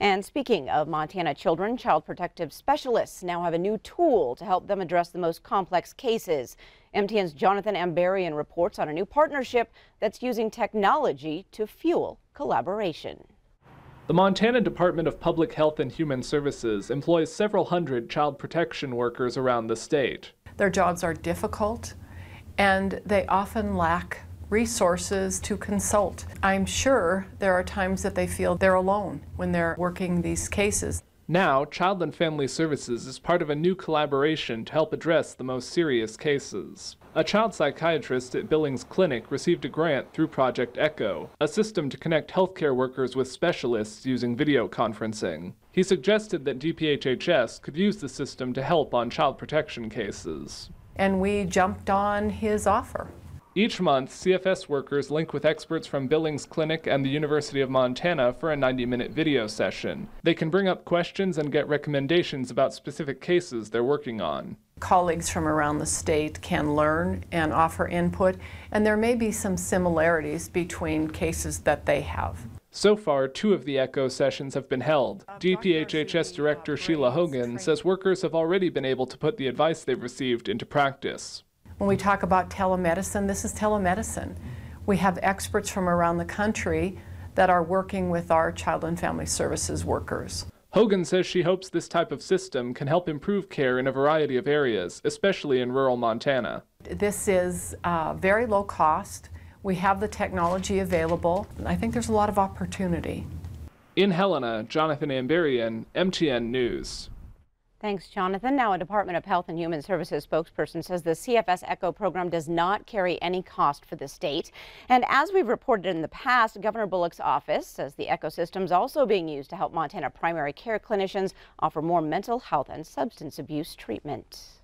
And speaking of Montana children, child protective specialists now have a new tool to help them address the most complex cases. MTN's Jonathan Ambarian reports on a new partnership that's using technology to fuel collaboration. The Montana Department of Public Health and Human Services employs several hundred child protection workers around the state. Their jobs are difficult and they often lack resources to consult. I'm sure there are times that they feel they're alone when they're working these cases. Now, Child and Family Services is part of a new collaboration to help address the most serious cases. A child psychiatrist at Billings Clinic received a grant through Project Echo, a system to connect healthcare workers with specialists using video conferencing. He suggested that DPHHS could use the system to help on child protection cases. And we jumped on his offer. Each month, CFS workers link with experts from Billings Clinic and the University of Montana for a 90 minute video session. They can bring up questions and get recommendations about specific cases they're working on. Colleagues from around the state can learn and offer input, and there may be some similarities between cases that they have. So far, two of the ECHO sessions have been held. Uh, DPHHS uh, Director Sheila Hogan says workers have already been able to put the advice they've received into practice. When we talk about telemedicine, this is telemedicine. We have experts from around the country that are working with our Child and Family Services workers. Hogan says she hopes this type of system can help improve care in a variety of areas, especially in rural Montana. This is uh, very low cost. We have the technology available. I think there's a lot of opportunity. In Helena, Jonathan Ambarian, MTN News. Thanks, Jonathan. Now, a Department of Health and Human Services spokesperson says the CFS ECHO program does not carry any cost for the state. And as we've reported in the past, Governor Bullock's office says the ECHO system is also being used to help Montana primary care clinicians offer more mental health and substance abuse treatment.